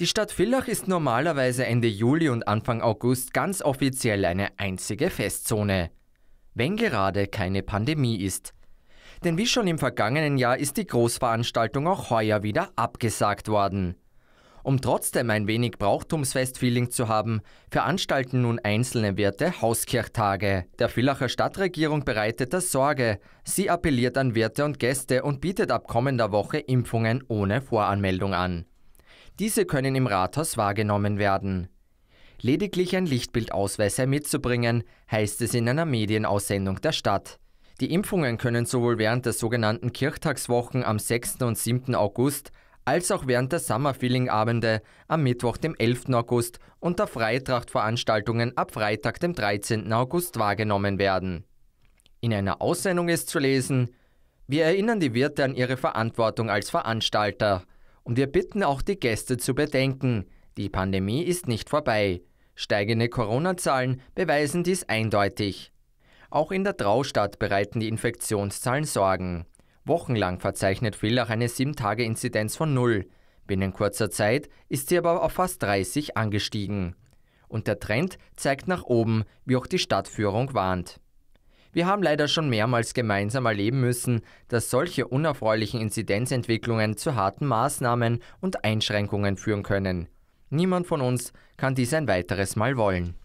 Die Stadt Villach ist normalerweise Ende Juli und Anfang August ganz offiziell eine einzige Festzone. Wenn gerade keine Pandemie ist. Denn wie schon im vergangenen Jahr ist die Großveranstaltung auch heuer wieder abgesagt worden. Um trotzdem ein wenig Brauchtumsfestfeeling zu haben, veranstalten nun einzelne Wirte Hauskirchtage. Der Villacher Stadtregierung bereitet das Sorge. Sie appelliert an Wirte und Gäste und bietet ab kommender Woche Impfungen ohne Voranmeldung an. Diese können im Rathaus wahrgenommen werden. Lediglich ein Lichtbildausweis sei mitzubringen, heißt es in einer Medienaussendung der Stadt. Die Impfungen können sowohl während der sogenannten Kirchtagswochen am 6. und 7. August als auch während der Summerfeeling-Abende am Mittwoch, dem 11. August und der Freitracht-Veranstaltungen ab Freitag, dem 13. August wahrgenommen werden. In einer Aussendung ist zu lesen, wir erinnern die Wirte an ihre Verantwortung als Veranstalter. Und wir bitten auch die Gäste zu bedenken, die Pandemie ist nicht vorbei. Steigende Corona-Zahlen beweisen dies eindeutig. Auch in der Traustadt bereiten die Infektionszahlen Sorgen. Wochenlang verzeichnet Villach eine 7-Tage-Inzidenz von null. Binnen kurzer Zeit ist sie aber auf fast 30 angestiegen. Und der Trend zeigt nach oben, wie auch die Stadtführung warnt. Wir haben leider schon mehrmals gemeinsam erleben müssen, dass solche unerfreulichen Inzidenzentwicklungen zu harten Maßnahmen und Einschränkungen führen können. Niemand von uns kann dies ein weiteres Mal wollen.